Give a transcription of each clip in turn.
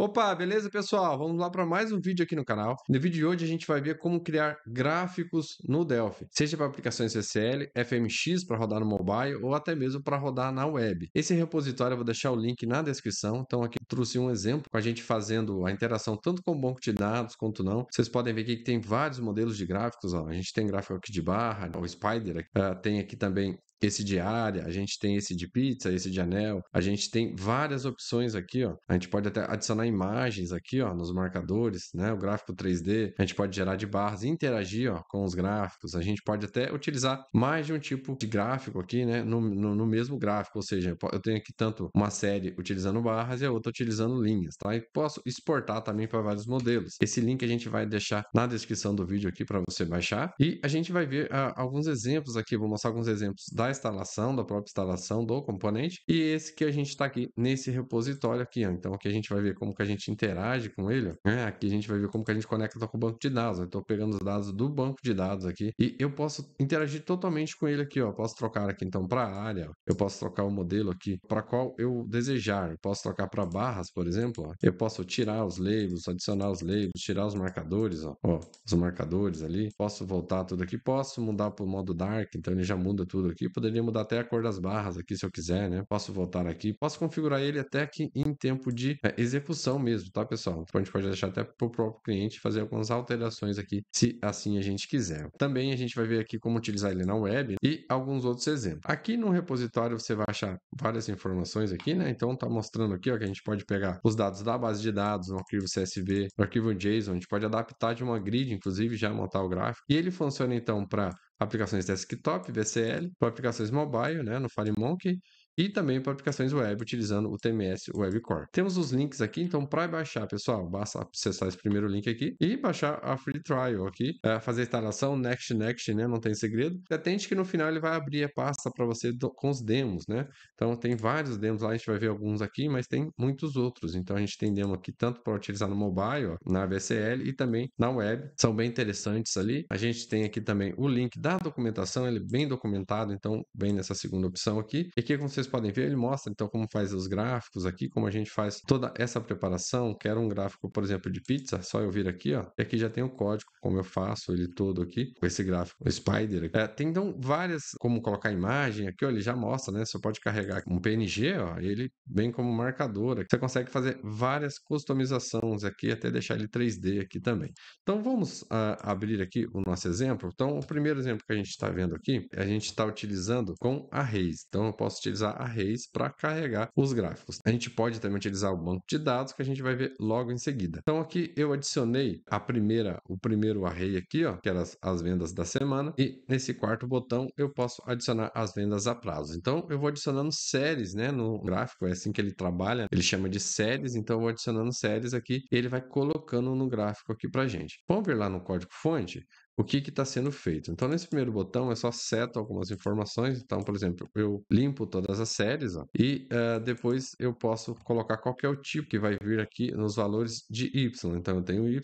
Opa, beleza, pessoal? Vamos lá para mais um vídeo aqui no canal. No vídeo de hoje a gente vai ver como criar gráficos no Delphi, seja para aplicações CSL, FMX para rodar no mobile ou até mesmo para rodar na web. Esse repositório eu vou deixar o link na descrição, então aqui trouxe um exemplo com a gente fazendo a interação tanto com o banco de dados quanto não. Vocês podem ver aqui que tem vários modelos de gráficos, ó. a gente tem gráfico aqui de barra, o Spider, uh, tem aqui também esse de área, a gente tem esse de pizza, esse de anel, a gente tem várias opções aqui, ó. A gente pode até adicionar imagens aqui, ó, nos marcadores, né? O gráfico 3D, a gente pode gerar de barras, interagir, ó, com os gráficos. A gente pode até utilizar mais de um tipo de gráfico aqui, né? No, no, no mesmo gráfico, ou seja, eu tenho aqui tanto uma série utilizando barras e a outra utilizando linhas, tá? E posso exportar também para vários modelos. Esse link a gente vai deixar na descrição do vídeo aqui para você baixar e a gente vai ver ah, alguns exemplos aqui, vou mostrar alguns exemplos da instalação, da própria instalação do componente, e esse que a gente está aqui nesse repositório aqui. Ó. Então aqui a gente vai ver como que a gente interage com ele. Ó. Né? aqui a gente vai ver como que a gente conecta com o banco de dados. Estou pegando os dados do banco de dados aqui e eu posso interagir totalmente com ele aqui. Ó. posso trocar aqui então para área, ó. eu posso trocar o modelo aqui para qual eu desejar. posso trocar para barras, por exemplo. Ó. Eu posso tirar os labels, adicionar os labels, tirar os marcadores, ó. ó os marcadores ali. Posso voltar tudo aqui, posso mudar para o modo dark, então ele já muda tudo aqui poderia mudar até a cor das barras aqui se eu quiser, né? Posso voltar aqui, posso configurar ele até aqui em tempo de é, execução mesmo, tá, pessoal? Então a gente pode deixar até para o próprio cliente fazer algumas alterações aqui, se assim a gente quiser. Também a gente vai ver aqui como utilizar ele na web e alguns outros exemplos. Aqui no repositório você vai achar várias informações aqui, né? Então tá mostrando aqui, ó, que a gente pode pegar os dados da base de dados, no arquivo CSV, no arquivo JSON, a gente pode adaptar de uma grid, inclusive já montar o gráfico. E ele funciona então para aplicações desktop, VCL, para aplicações mobile, né, no FireMonkey, e também para aplicações web utilizando o TMS Web Core. Temos os links aqui, então para baixar, pessoal, basta acessar esse primeiro link aqui e baixar a free trial aqui, é, fazer a instalação next next, né, não tem segredo. E atente que no final ele vai abrir a pasta para você do, com os demos, né? Então tem vários demos lá, a gente vai ver alguns aqui, mas tem muitos outros. Então a gente tem demo aqui tanto para utilizar no mobile, ó, na VCL e também na web, são bem interessantes ali. A gente tem aqui também o link da documentação, ele é bem documentado, então bem nessa segunda opção aqui. E aqui como vocês podem ver, ele mostra então como faz os gráficos aqui, como a gente faz toda essa preparação. Quero um gráfico, por exemplo, de pizza, só eu vir aqui, ó. E aqui já tem o código, como eu faço ele todo aqui, com esse gráfico, o Spider. É, tem então várias, como colocar imagem aqui, ó, ele já mostra, né? Você pode carregar um PNG, ó, ele vem como marcador. Você consegue fazer várias customizações aqui, até deixar ele 3D aqui também. Então vamos ah, abrir aqui o nosso exemplo. Então o primeiro exemplo que a gente está vendo aqui, a gente está utilizando com arrays. Então eu posso utilizar a para carregar os gráficos. A gente pode também utilizar o banco de dados que a gente vai ver logo em seguida. Então aqui eu adicionei a primeira, o primeiro array aqui, ó, que eram as, as vendas da semana, e nesse quarto botão eu posso adicionar as vendas a prazo. Então eu vou adicionando séries, né, no gráfico, é assim que ele trabalha, ele chama de séries, então eu vou adicionando séries aqui, ele vai colocando no gráfico aqui para gente. Vamos ver lá no código fonte, o que está sendo feito. Então, nesse primeiro botão, eu só seto algumas informações. Então, por exemplo, eu limpo todas as séries ó, e uh, depois eu posso colocar qual é o tipo que vai vir aqui nos valores de Y. Então, eu tenho Y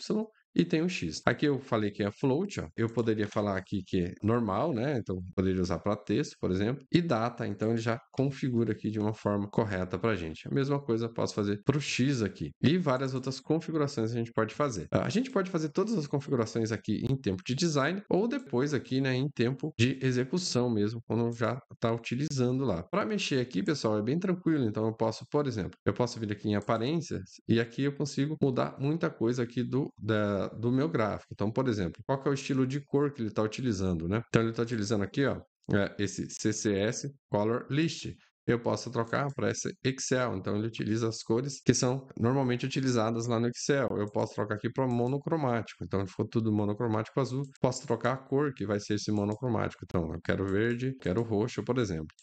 e tem o X. Aqui eu falei que é float, ó. eu poderia falar aqui que é normal, né? Então poderia usar para texto, por exemplo, e data, então ele já configura aqui de uma forma correta para a gente. A mesma coisa posso fazer para o X aqui e várias outras configurações a gente pode fazer. A gente pode fazer todas as configurações aqui em tempo de design ou depois aqui, né, em tempo de execução mesmo, quando já está utilizando lá. Para mexer aqui, pessoal, é bem tranquilo, então eu posso, por exemplo, eu posso vir aqui em aparências e aqui eu consigo mudar muita coisa aqui do da do meu gráfico. Então, por exemplo, qual é o estilo de cor que ele está utilizando, né? Então, ele está utilizando aqui, ó, é, esse CCS Color List. Eu posso trocar para esse Excel, então ele utiliza as cores que são normalmente utilizadas lá no Excel. Eu posso trocar aqui para monocromático, então se for tudo monocromático azul, posso trocar a cor que vai ser esse monocromático. Então eu quero verde, quero roxo, por exemplo.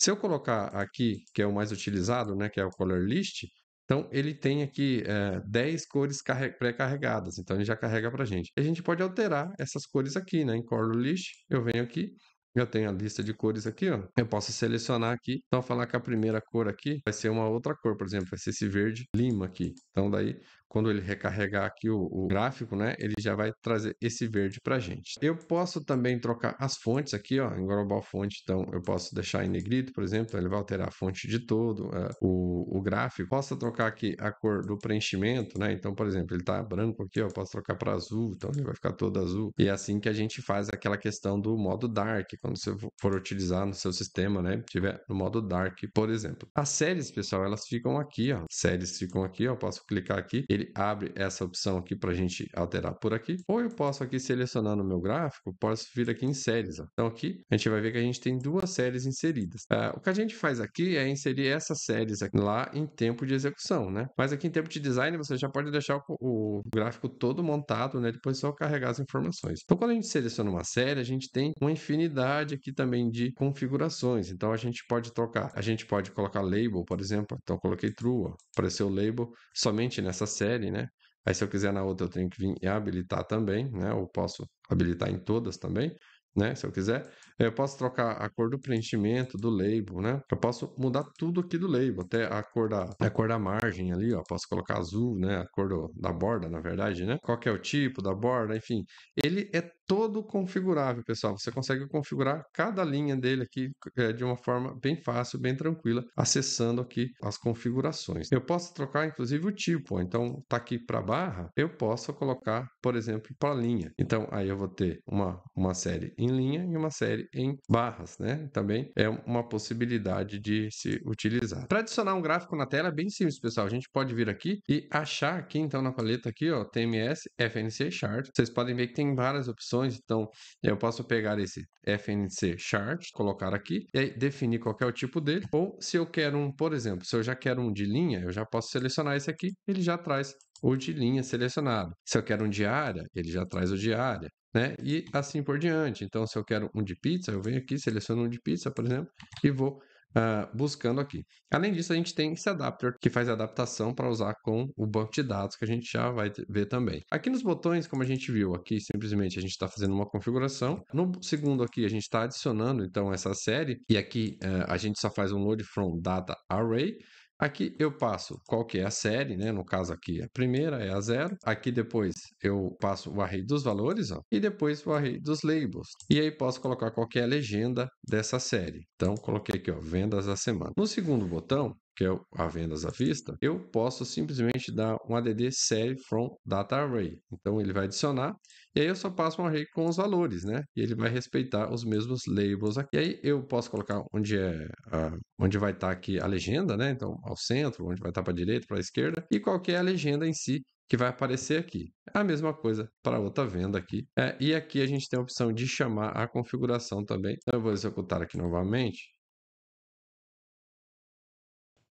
Se eu colocar aqui, que é o mais utilizado, né, que é o Color List, então, ele tem aqui é, eh, 10 cores pré-carregadas, então ele já carrega para a gente. A gente pode alterar essas cores aqui, né? Em Color List, eu venho aqui, eu tenho a lista de cores aqui, ó. Eu posso selecionar aqui, então falar que a primeira cor aqui vai ser uma outra cor, por exemplo, vai ser esse verde lima aqui. Então, daí, quando ele recarregar aqui o, o, gráfico, né, ele já vai trazer esse verde para a gente. Eu posso também trocar as fontes aqui, ó, em global fonte, então eu posso deixar em negrito, por exemplo, ele vai alterar a fonte de todo eh, o, o gráfico. Posso trocar aqui a cor do preenchimento, né, então, por exemplo, ele está branco aqui, ó, eu posso trocar para azul, então ele vai ficar todo azul. E é assim que a gente faz aquela questão do modo dark, quando você for utilizar no seu sistema, né, tiver no modo dark, por exemplo. As séries, pessoal, elas ficam aqui, ó, séries ficam aqui, ó, posso clicar aqui, ele abre essa opção aqui para a gente alterar por aqui, ou eu posso aqui selecionar no meu gráfico, posso vir aqui em séries. Ó. Então aqui a gente vai ver que a gente tem duas séries inseridas. Ah, o que a gente faz aqui é inserir essas séries aqui lá em tempo de execução, né? Mas aqui em tempo de design você já pode deixar o, o gráfico todo montado, né? Depois só carregar as informações. Então quando a gente seleciona uma série, a gente tem uma infinidade aqui também de configurações. Então a gente pode trocar, a gente pode colocar label, por exemplo. Então coloquei true, ó. apareceu label, só somente nessa série, né? Aí se eu quiser na outra eu tenho que vir e habilitar também, né? Ou posso habilitar em todas também, né? Se eu quiser. Eu posso trocar a cor do preenchimento, do label, né? Eu posso mudar tudo aqui do label, até a cor da, a cor da margem ali, ó. Posso colocar azul, né? A cor do, da borda, na verdade, né? Qual é o tipo da borda, enfim. Ele é todo configurável, pessoal. Você consegue configurar cada linha dele aqui é, de uma forma bem fácil, bem tranquila, acessando aqui as configurações. Eu posso trocar, inclusive, o tipo. Então, tá aqui para barra, eu posso colocar, por exemplo, para linha. Então, aí eu vou ter uma, uma série em linha e uma série em barras, né? Também é uma possibilidade de se utilizar. Para adicionar um gráfico na tela, é bem simples, pessoal. A gente pode vir aqui e achar aqui, então, na paleta aqui, ó, TMS, FNC Chart. Vocês podem ver que tem várias opções opções. Então, eh, eu posso pegar esse FNC chart, colocar aqui, e definir qual é o tipo dele. Ou se eu quero um, por exemplo, se eu já quero um de linha, eu já posso selecionar esse aqui, ele já traz o de linha selecionado. Se eu quero um de área, ele já traz o de área. Né? E assim por diante. Então, se eu quero um de pizza, eu venho aqui, seleciono um de pizza, por exemplo, e vou uh, buscando aqui. Além disso, a gente tem esse adapter que faz a adaptação para usar com o banco de dados, que a gente já vai ver também. Aqui nos botões, como a gente viu, aqui simplesmente a gente está fazendo uma configuração. No segundo aqui, a gente está adicionando então essa série, e aqui uh, a gente só faz um load from data array. Aqui eu passo qual que é a série, né? No caso aqui, a primeira é a zero. Aqui depois eu passo o array dos valores, ó, e depois o array dos labels. E aí posso colocar qualquer legenda dessa série. Então, coloquei aqui, ó, vendas da semana. No segundo botão, que é a vendas à vista, eu posso simplesmente dar um add série from data array. Então ele vai adicionar e aí eu só passo um array com os valores, né? E ele vai respeitar os mesmos labels aqui. E aí eu posso colocar onde é a, onde vai estar tá aqui a legenda, né? Então ao centro, onde vai estar tá para a direita, para a esquerda e qual é a legenda em si que vai aparecer aqui. A mesma coisa para outra venda aqui. É, e aqui a gente tem a opção de chamar a configuração também. Então eu vou executar aqui novamente.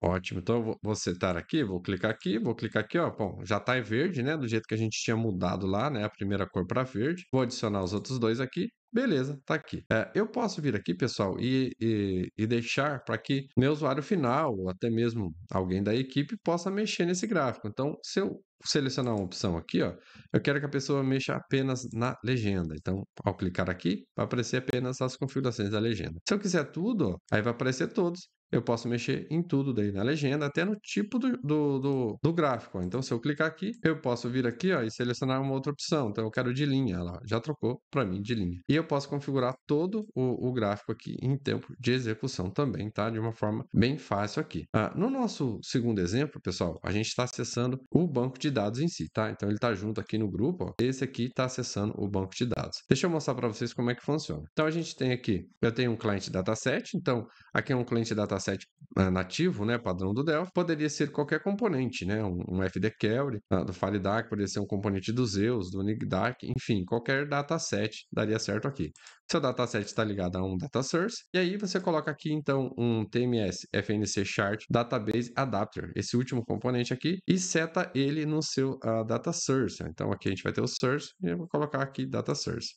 Ótimo. Então eu vou vou setar aqui, vou clicar aqui, vou clicar aqui, ó. Bom, já tá em verde, né? Do jeito que a gente tinha mudado lá, né? A primeira cor para verde. Vou adicionar os outros dois aqui. Beleza, tá aqui. É, eu posso vir aqui, pessoal, e, e, e deixar para que meu usuário final, ou até mesmo alguém da equipe, possa mexer nesse gráfico. Então, se eu selecionar uma opção aqui, ó, eu quero que a pessoa mexa apenas na legenda. Então, ao clicar aqui, vai aparecer apenas as configurações da legenda. Se eu quiser tudo, ó, aí vai aparecer todos eu posso mexer em tudo daí, na legenda, até no tipo do, do, do, do gráfico. Então, se eu clicar aqui, eu posso vir aqui ó, e selecionar uma outra opção. Então, eu quero de linha, ela já trocou para mim de linha. E eu posso configurar todo o, o, gráfico aqui em tempo de execução também, tá? De uma forma bem fácil aqui. Ah, no nosso segundo exemplo, pessoal, a gente está acessando o banco de dados em si, tá? Então, ele está junto aqui no grupo, ó. esse aqui está acessando o banco de dados. Deixa eu mostrar para vocês como é que funciona. Então, a gente tem aqui, eu tenho um cliente dataset, então aqui é um cliente dataset dataset eh, nativo, né, padrão do Delphi, poderia ser qualquer componente, né, um, FD Query ah, do FileDAC, poderia ser um componente do Zeus, do NigDAC, enfim, qualquer dataset daria certo aqui. Seu dataset está ligado a um data source, e aí você coloca aqui, então, um TMS FNC Chart Database Adapter, esse último componente aqui, e seta ele no seu uh, data source. Então, aqui a gente vai ter o source, e eu vou colocar aqui data source.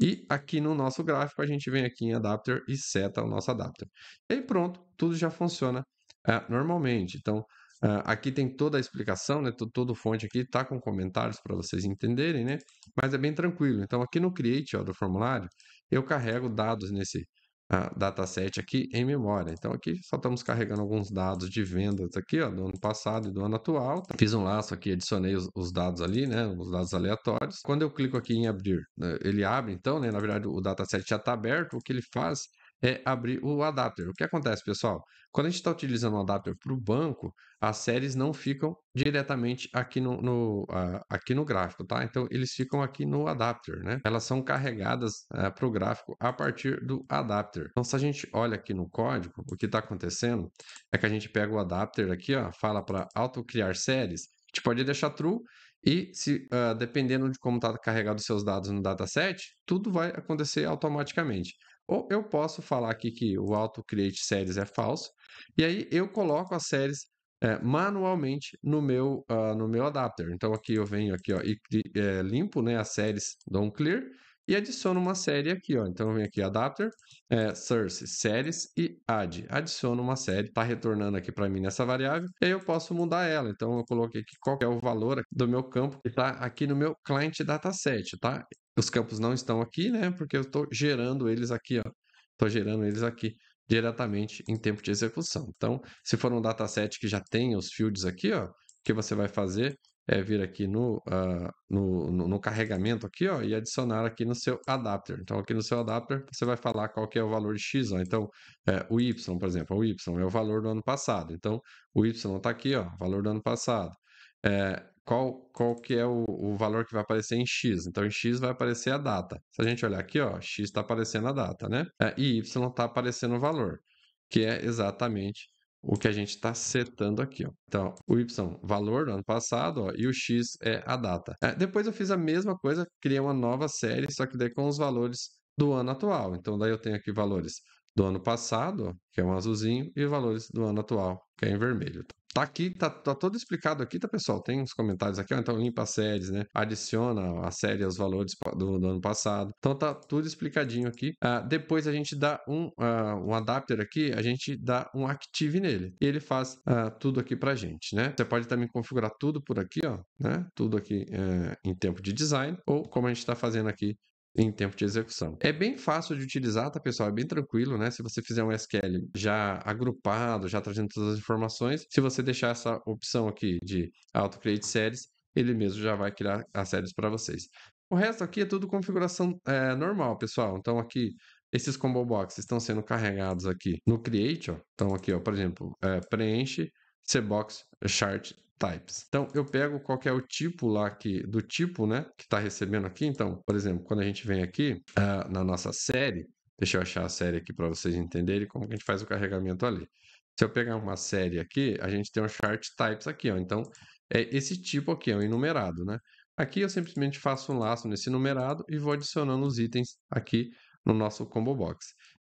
E aqui no nosso gráfico, a gente vem aqui em adapter e seta o nosso adapter. E pronto, tudo já funciona eh, normalmente. Então, eh, aqui tem toda a explicação, né? todo o fonte aqui está com comentários para vocês entenderem, né? Mas é bem tranquilo. Então, aqui no Create ó, do formulário, eu carrego dados nesse dataset aqui em memória. Então aqui só estamos carregando alguns dados de vendas aqui, ó, do ano passado e do ano atual. Fiz um laço aqui, adicionei os, os dados ali, né, os dados aleatórios. Quando eu clico aqui em abrir, né, ele abre então, né, na verdade o dataset já está aberto, o que ele faz é abrir o adapter. O que acontece, pessoal? Quando a gente está utilizando o adapter para o banco, as séries não ficam diretamente aqui no, no uh, aqui no gráfico, tá? Então, eles ficam aqui no adapter, né? Elas são carregadas uh, é, para o gráfico a partir do adapter. Então, se a gente olha aqui no código, o que está acontecendo é que a gente pega o adapter aqui, ó, fala para autocriar séries, a gente pode deixar true e se uh, dependendo de como está carregado os seus dados no dataset, tudo vai acontecer automaticamente. Ou eu posso falar aqui que o auto-create séries é falso, e aí eu coloco as séries é, manualmente no meu, uh, no meu adapter. Então aqui eu venho aqui ó, e é, limpo né, as séries, dou um clear, e adiciono uma série aqui, ó. Então eu venho aqui adapter, é, source, séries e add. Adiciono uma série, está retornando aqui para mim nessa variável, e aí eu posso mudar ela. Então eu coloquei aqui qual é o valor do meu campo que está aqui no meu client dataset, tá? Os campos não estão aqui, né? Porque eu estou gerando eles aqui, ó. Estou gerando eles aqui diretamente em tempo de execução. Então, se for um dataset que já tem os fields aqui, ó, o que você vai fazer é vir aqui no, uh, no, no, no, carregamento aqui, ó, e adicionar aqui no seu adapter. Então, aqui no seu adapter, você vai falar qual que é o valor de X. Ó. Então, é, o Y, por exemplo, o Y é o valor do ano passado. Então, o Y está aqui, ó, valor do ano passado. É, qual, qual que é o, o valor que vai aparecer em X? Então, em X vai aparecer a data. Se a gente olhar aqui, ó, X está aparecendo a data, né? É, e Y está aparecendo o valor, que é exatamente o que a gente está setando aqui. Ó. Então, o Y, valor do ano passado, ó, e o X é a data. É, depois eu fiz a mesma coisa, criei uma nova série, só que daí com os valores do ano atual. Então, daí eu tenho aqui valores do ano passado, ó, que é um azulzinho, e valores do ano atual, que é em vermelho. Tá? Tá aqui, tá, tá todo explicado aqui, tá, pessoal? Tem uns comentários aqui, ó, então limpa as séries, né? Adiciona a série aos valores do, do ano passado. Então tá tudo explicadinho aqui. Uh, depois a gente dá um, uh, um adapter aqui, a gente dá um active nele. E ele faz uh, tudo aqui pra gente, né? Você pode também configurar tudo por aqui, ó, né? Tudo aqui eh, em tempo de design, ou como a gente está fazendo aqui em tempo de execução. É bem fácil de utilizar, tá, pessoal? É bem tranquilo, né? Se você fizer um SQL já agrupado, já trazendo todas as informações, se você deixar essa opção aqui de auto create séries, ele mesmo já vai criar as séries para vocês. O resto aqui é tudo configuração é, normal, pessoal. Então aqui esses combo boxes estão sendo carregados aqui no create, ó. Então aqui, ó, por exemplo, é, preenche Cbox Chart Types. Então, eu pego qual é o tipo lá que, do tipo né, que está recebendo aqui. Então, por exemplo, quando a gente vem aqui uh, na nossa série, deixa eu achar a série aqui para vocês entenderem como que a gente faz o carregamento ali. Se eu pegar uma série aqui, a gente tem um chart types aqui, ó. Então, é esse tipo aqui, é um enumerado, né? Aqui eu simplesmente faço um laço nesse numerado e vou adicionando os itens aqui no nosso combo box.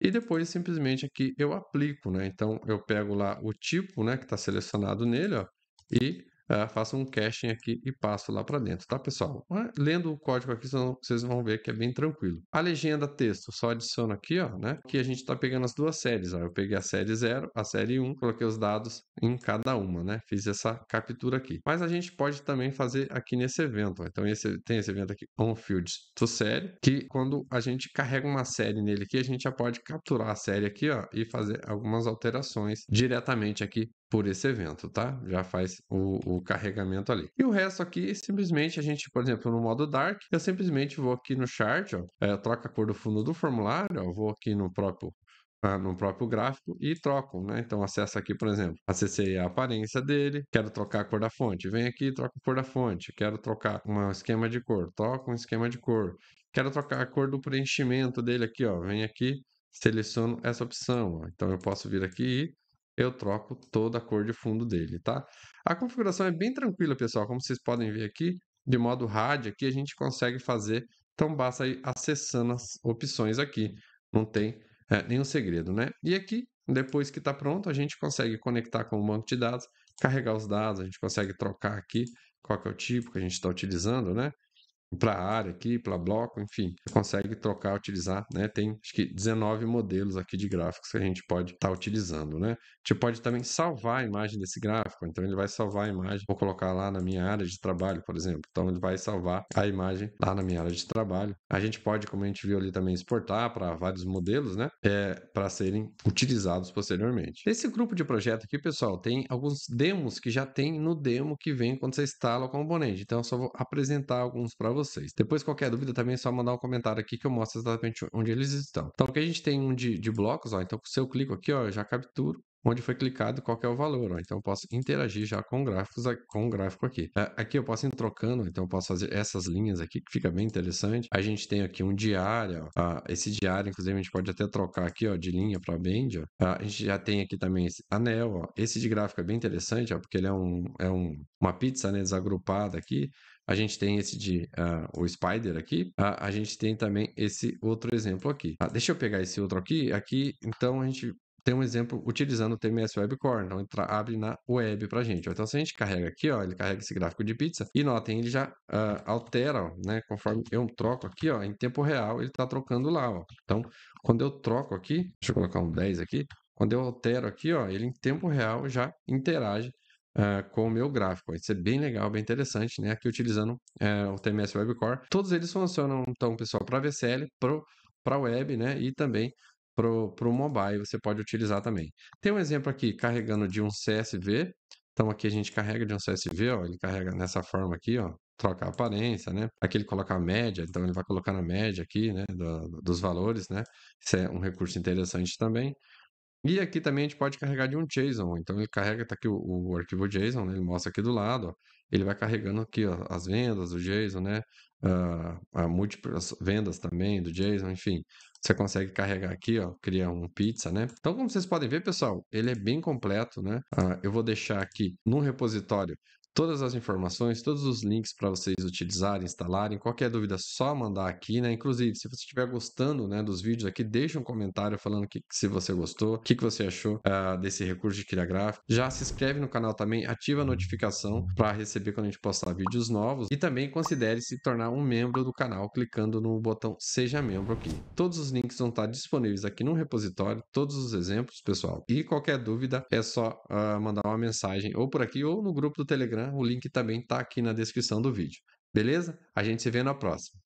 E depois simplesmente aqui eu aplico, né? Então eu pego lá o tipo, né, que está selecionado nele, ó, e Uh, faço um caching aqui e passo lá para dentro, tá, pessoal? Lendo o código aqui, vocês vão ver que é bem tranquilo. A legenda texto, só adiciono aqui, ó, né? Que a gente está pegando as duas séries. Ó. Eu peguei a série 0, a série 1, um, coloquei os dados em cada uma, né? Fiz essa captura aqui. Mas a gente pode também fazer aqui nesse evento. Ó. Então, esse, tem esse evento aqui, onFields to série, que quando a gente carrega uma série nele aqui, a gente já pode capturar a série aqui, ó, e fazer algumas alterações diretamente aqui por esse evento, tá? Já faz o, o, carregamento ali. E o resto aqui, simplesmente a gente, por exemplo, no modo Dark, eu simplesmente vou aqui no chart, ó, é, troca a cor do fundo do formulário, ó, vou aqui no próprio ah, no próprio gráfico e troco, né? Então acesso aqui, por exemplo, acessei a aparência dele, quero trocar a cor da fonte, vem aqui, troca a cor da fonte, quero trocar um esquema de cor, troca um esquema de cor, quero trocar a cor do preenchimento dele aqui, ó, vem aqui, seleciono essa opção, ó. então eu posso vir aqui e eu troco toda a cor de fundo dele, tá? A configuração é bem tranquila, pessoal, como vocês podem ver aqui, de modo rádio aqui a gente consegue fazer, então basta ir acessando as opções aqui, não tem é, nenhum segredo, né? E aqui, depois que está pronto, a gente consegue conectar com o banco de dados, carregar os dados, a gente consegue trocar aqui qual que é o tipo que a gente está utilizando, né? para área aqui, para bloco, enfim, você consegue trocar, utilizar, né? Tem acho que 19 modelos aqui de gráficos que a gente pode estar tá utilizando, né? A gente pode também salvar a imagem desse gráfico, então ele vai salvar a imagem, vou colocar lá na minha área de trabalho, por exemplo, então ele vai salvar a imagem lá na minha área de trabalho. A gente pode, como a gente viu ali também, exportar para vários modelos, né? É, para serem utilizados posteriormente. Esse grupo de projeto aqui, pessoal, tem alguns demos que já tem no demo que vem quando você instala o componente. Então eu só vou apresentar alguns para vocês vocês. Depois, qualquer dúvida, também é só mandar um comentário aqui que eu mostro exatamente onde eles estão. Então, aqui a gente tem um de, de blocos, ó. Então, se eu clico aqui, ó, eu já capturo onde foi clicado qual é o valor. Ó. Então, eu posso interagir já com gráficos com o gráfico aqui. É, aqui eu posso ir trocando, então eu posso fazer essas linhas aqui, que fica bem interessante. A gente tem aqui um diário. Ó. Ah, esse diário, inclusive, a gente pode até trocar aqui ó, de linha para band. Ó. Ah, a gente já tem aqui também esse anel. Ó. Esse de gráfico é bem interessante, ó, porque ele é, um, é um, uma pizza né, desagrupada aqui. A gente tem esse de uh, o Spider aqui. Uh, a gente tem também esse outro exemplo aqui. Uh, deixa eu pegar esse outro aqui. Aqui, então, a gente tem um exemplo utilizando o TMS Web Core, então entra, abre na web para gente. Então, se a gente carrega aqui, ó, ele carrega esse gráfico de pizza e notem, ele já uh, altera, ó, né? Conforme eu troco aqui, ó, em tempo real, ele está trocando lá, ó. Então, quando eu troco aqui, deixa eu colocar um 10 aqui. Quando eu altero aqui, ó, ele em tempo real já interage Uh, com o meu gráfico. Isso é bem legal, bem interessante, né? Aqui utilizando uh, o TMS Web Core. Todos eles funcionam, então, pessoal, para VCL, para web, né? E também para o mobile, você pode utilizar também. Tem um exemplo aqui, carregando de um CSV. Então, aqui a gente carrega de um CSV, ó, ele carrega nessa forma aqui, ó, troca a aparência, né? Aqui ele coloca a média, então ele vai colocar na média aqui, né, do, dos valores, né? Isso é um recurso interessante também. E aqui também a gente pode carregar de um JSON. Então ele carrega, tá aqui o, o arquivo JSON, né? ele mostra aqui do lado, ó. ele vai carregando aqui ó, as vendas do JSON, né? Uh, múltiplas vendas também do JSON, enfim. Você consegue carregar aqui, ó, criar um pizza, né? Então, como vocês podem ver, pessoal, ele é bem completo, né? Uh, eu vou deixar aqui no repositório todas as informações, todos os links para vocês utilizarem, instalarem. Qualquer dúvida, só mandar aqui, né? Inclusive, se você estiver gostando né, dos vídeos aqui, deixa um comentário falando que, se você gostou, o que, que você achou uh, desse recurso de criar gráfico. Já se inscreve no canal também, ativa a notificação para receber quando a gente postar vídeos novos e também considere se tornar um membro do canal clicando no botão Seja Membro aqui. Todos os links vão estar disponíveis aqui no repositório, todos os exemplos, pessoal. E qualquer dúvida é só uh, mandar uma mensagem ou por aqui ou no grupo do Telegram o link também está aqui na descrição do vídeo. Beleza? A gente se vê na próxima.